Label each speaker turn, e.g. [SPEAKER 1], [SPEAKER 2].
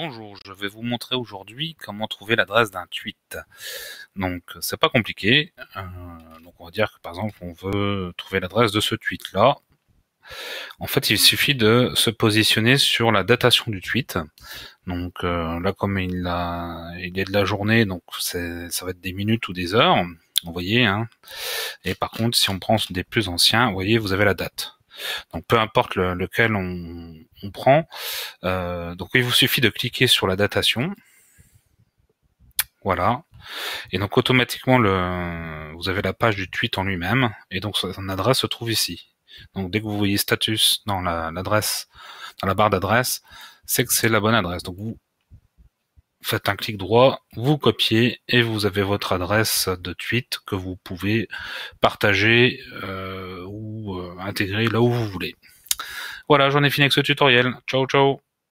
[SPEAKER 1] Bonjour, je vais vous montrer aujourd'hui comment trouver l'adresse d'un tweet. Donc c'est pas compliqué. Euh, donc on va dire que par exemple on veut trouver l'adresse de ce tweet là. En fait, il suffit de se positionner sur la datation du tweet. Donc euh, là, comme il, il, est de la journée, donc ça va être des minutes ou des heures. Vous voyez, hein. Et par contre, si on prend des plus anciens, vous voyez, vous avez la date. Donc peu importe lequel on, prend. Euh, donc il vous suffit de cliquer sur la datation. Voilà. Et donc automatiquement le, vous avez la page du tweet en lui-même et donc son adresse se trouve ici. Donc dès que vous voyez status dans l'adresse, la, dans la barre d'adresse, c'est que c'est la bonne adresse. Donc vous faites un clic droit, vous copiez et vous avez votre adresse de tweet que vous pouvez partager euh, intégrer là où vous voulez. Voilà, j'en ai fini avec ce tutoriel. Ciao, ciao